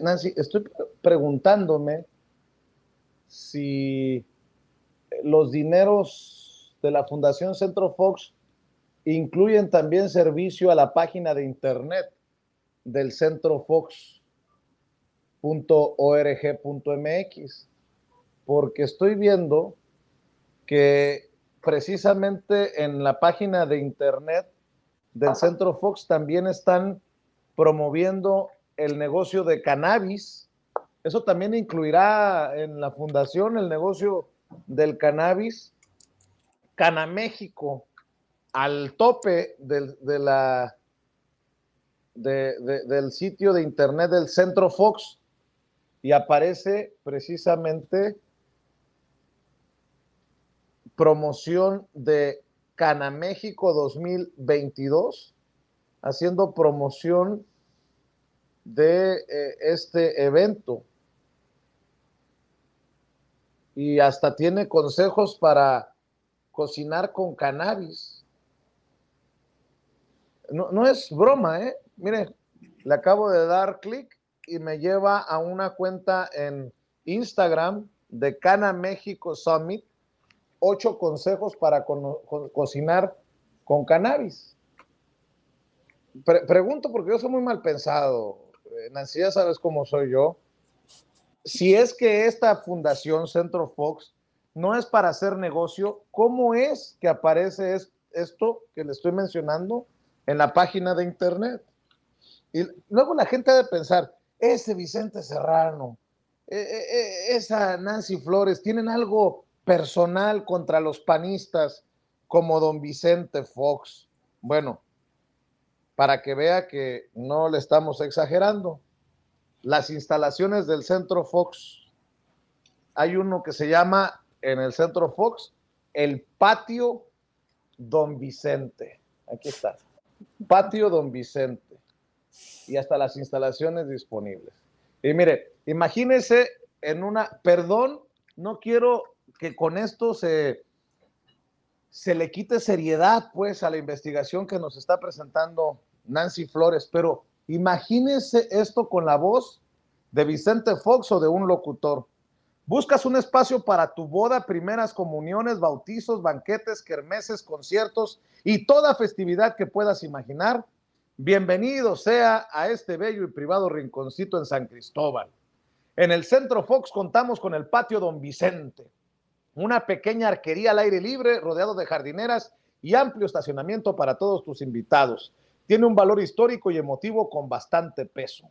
Nancy, estoy preguntándome si los dineros de la Fundación Centro Fox incluyen también servicio a la página de internet del Centro porque estoy viendo que precisamente en la página de internet del Centro Fox también están promoviendo el negocio de cannabis. Eso también incluirá en la fundación el negocio del cannabis. Canaméxico, al tope del, de la, del sitio de internet del Centro Fox y aparece precisamente promoción de Canaméxico 2022, haciendo promoción de eh, este evento. Y hasta tiene consejos para cocinar con cannabis. No, es broma, ¿eh? mire le acabo de dar clic y me lleva a una cuenta en Instagram de Cana México Summit, ocho consejos para cocinar con cannabis. pregunto porque yo soy muy mal pensado, Nancy, ya sabes cómo soy yo. Si es que esta fundación Centro Fox no es para hacer negocio, ¿cómo es que aparece esto que le estoy mencionando en la página de internet? Y luego la gente ha de pensar, ese Vicente Serrano, e, e, e, esa Nancy Flores, tienen algo personal contra los panistas como don Vicente Fox. Bueno, para que vea que no le estamos exagerando. Las instalaciones del Centro Fox. Hay uno que se llama en el Centro Fox el Patio Don Vicente. Aquí está. Patio Don Vicente. Y hasta las instalaciones disponibles. Y mire, imagínese en una, perdón, no quiero que con esto se, se le quite seriedad pues a la investigación que nos está presentando Nancy Flores, pero imagínese esto con la voz de Vicente Fox o de un locutor. Buscas un espacio para tu boda, primeras comuniones, bautizos, banquetes, kermeses, conciertos y toda festividad que puedas imaginar. Bienvenido sea a este bello y privado rinconcito en San Cristóbal. En el centro Fox contamos con el patio Don Vicente, una pequeña arquería al aire libre rodeado de jardineras y amplio estacionamiento para todos tus invitados tiene un valor histórico y emotivo con bastante peso.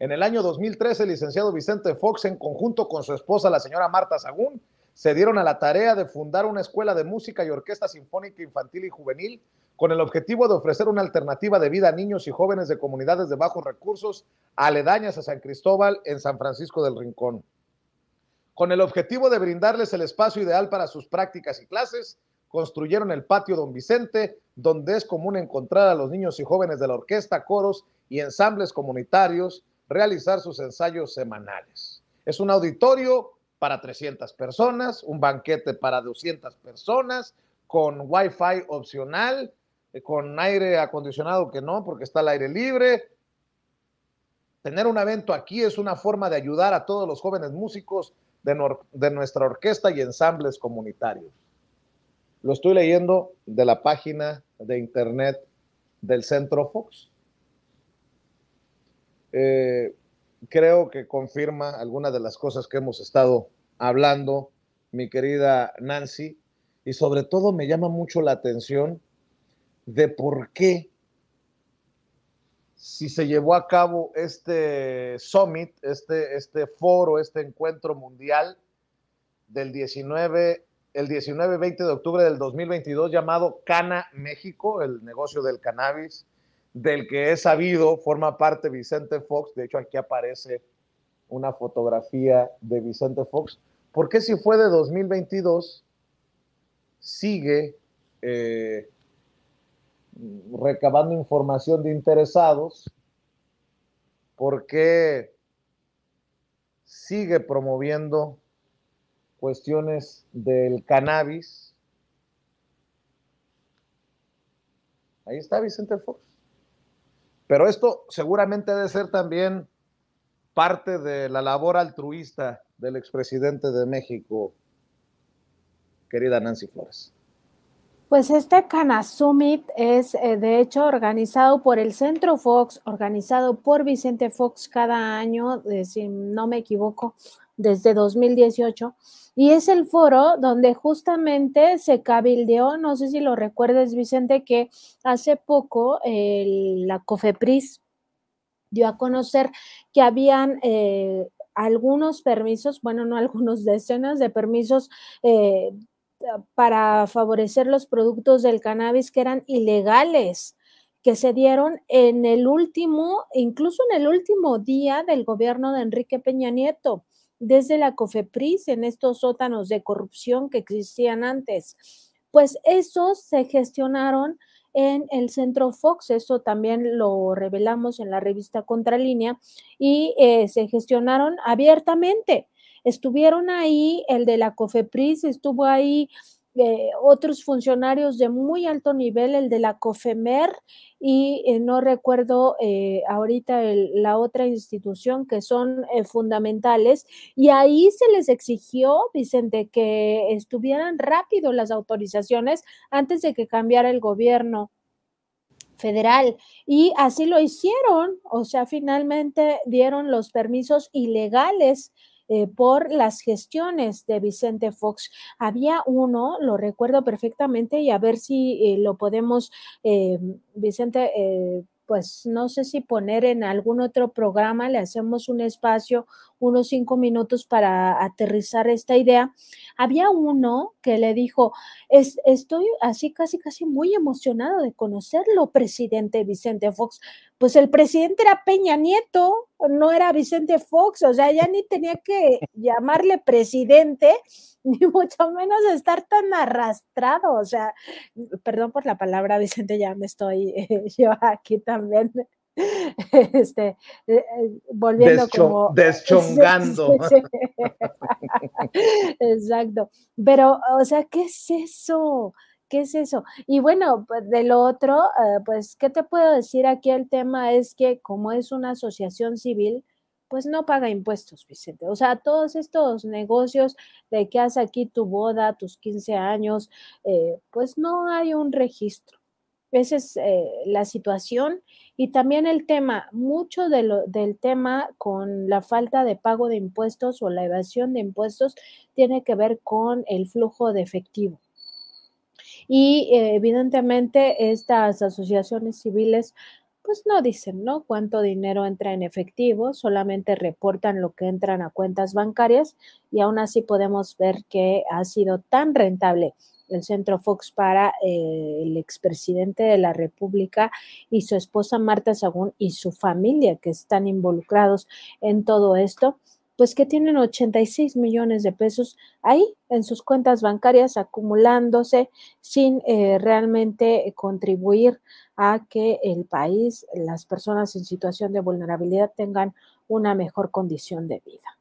En el año 2013, el licenciado Vicente Fox, en conjunto con su esposa, la señora Marta Sagún, se dieron a la tarea de fundar una escuela de música y orquesta sinfónica infantil y juvenil con el objetivo de ofrecer una alternativa de vida a niños y jóvenes de comunidades de bajos recursos aledañas a San Cristóbal en San Francisco del Rincón. Con el objetivo de brindarles el espacio ideal para sus prácticas y clases, construyeron el patio Don Vicente, donde es común encontrar a los niños y jóvenes de la orquesta, coros y ensambles comunitarios realizar sus ensayos semanales. Es un auditorio para 300 personas, un banquete para 200 personas, con wifi opcional, eh, con aire acondicionado que no, porque está al aire libre. Tener un evento aquí es una forma de ayudar a todos los jóvenes músicos de nuestra orquesta y ensambles comunitarios. Lo estoy leyendo de la página de internet del Centro Fox. Eh, creo que confirma algunas de las cosas que hemos estado hablando, mi querida Nancy, y sobre todo me llama mucho la atención de por qué si se llevó a cabo este summit, este, este foro, este encuentro mundial del 19 el 19-20 de octubre del 2022 llamado Cana México, el negocio del cannabis, del que he sabido, forma parte Vicente Fox. De hecho, aquí aparece una fotografía de Vicente Fox. ¿Por qué si fue de 2022 sigue eh, recabando información de interesados? ¿Por qué sigue promoviendo cuestiones del cannabis. Ahí está Vicente Fox. Pero esto seguramente debe ser también parte de la labor altruista del expresidente de México, querida Nancy Flores. Pues este Cana Summit es eh, de hecho organizado por el Centro Fox, organizado por Vicente Fox cada año, eh, si no me equivoco, desde 2018 y es el foro donde justamente se cabildeó, no sé si lo recuerdes Vicente, que hace poco la COFEPRIS dio a conocer que habían... Eh, algunos permisos, bueno, no algunos, decenas de permisos eh, para favorecer los productos del cannabis que eran ilegales, que se dieron en el último, incluso en el último día del gobierno de Enrique Peña Nieto desde la COFEPRIS en estos sótanos de corrupción que existían antes. Pues esos se gestionaron en el centro Fox, eso también lo revelamos en la revista Contralínea, y eh, se gestionaron abiertamente. Estuvieron ahí, el de la COFEPRIS estuvo ahí otros funcionarios de muy alto nivel, el de la COFEMER y eh, no recuerdo eh, ahorita la otra institución que son eh, fundamentales. Y ahí se les exigió, Vicente, que estuvieran rápido las autorizaciones antes de que cambiara el gobierno federal. Y así lo hicieron, o sea, finalmente dieron los permisos ilegales eh, por las gestiones de Vicente Fox. Había uno, lo recuerdo perfectamente, y a ver si eh, lo podemos, eh, Vicente, pues no sé si poner en algún otro programa, le hacemos un espacio, unos cinco minutos para aterrizar esta idea. Había uno que le dijo, es, estoy así casi, casi muy emocionado de conocerlo, presidente Vicente Fox. Pues el presidente era Peña Nieto, no era Vicente Fox, o sea, ya ni tenía que llamarle presidente, ni mucho menos estar tan arrastrado, o sea, perdón por la palabra, Vicente, ya me estoy yo aquí también este, eh, eh, volviendo como eh, deschongando. Exacto. Pero, o sea, ¿qué es eso? ¿Qué es eso? Y bueno, pues, de lo otro, pues, ¿qué te puedo decir aquí? El tema es que como es una asociación civil, pues no paga impuestos, Vicente. O sea, todos estos negocios de que hace aquí tu boda, tus 15 años, pues no hay un registro. Esa es eh, la situación. Y también el tema, mucho del tema con la falta de pago de impuestos o la evasión de impuestos tiene que ver con el flujo de efectivo. Y eh, evidentemente estas asociaciones civiles pues no dicen, ¿no? Cuánto dinero entra en efectivo, solamente reportan lo que entran a cuentas bancarias y aún así podemos ver que ha sido tan rentable el Centro Fox para eh, el expresidente de la República y su esposa Marta Sagún y su familia que están involucrados en todo esto, pues que tienen 86 millones de pesos ahí en sus cuentas bancarias acumulándose sin eh, realmente contribuir a que el país, las personas en situación de vulnerabilidad tengan una mejor condición de vida.